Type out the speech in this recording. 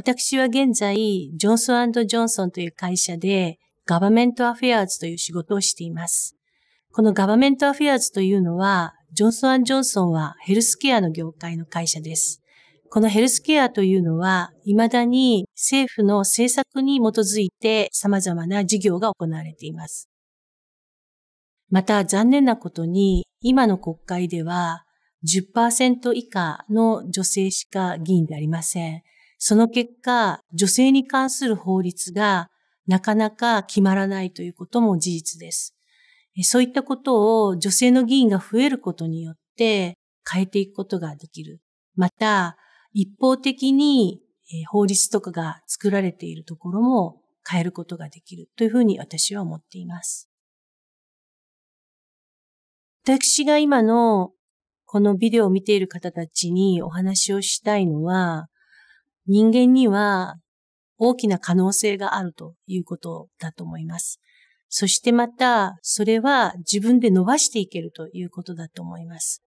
私は現在、ジョンソンジョンソンという会社で、ガバメントアフェアーズという仕事をしています。このガバメントアフェアーズというのは、ジョンソンジョンソンはヘルスケアの業界の会社です。このヘルスケアというのは、未だに政府の政策に基づいて様々な事業が行われています。また残念なことに、今の国会では10%以下の女性しか議員でありません。その結果、女性に関する法律がなかなか決まらないということも事実です。そういったことを女性の議員が増えることによって変えていくことができる。また、一方的に法律とかが作られているところも変えることができるというふうに私は思っています。私が今のこのビデオを見ている方たちにお話をしたいのは、人間には大きな可能性があるということだと思います。そしてまた、それは自分で伸ばしていけるということだと思います。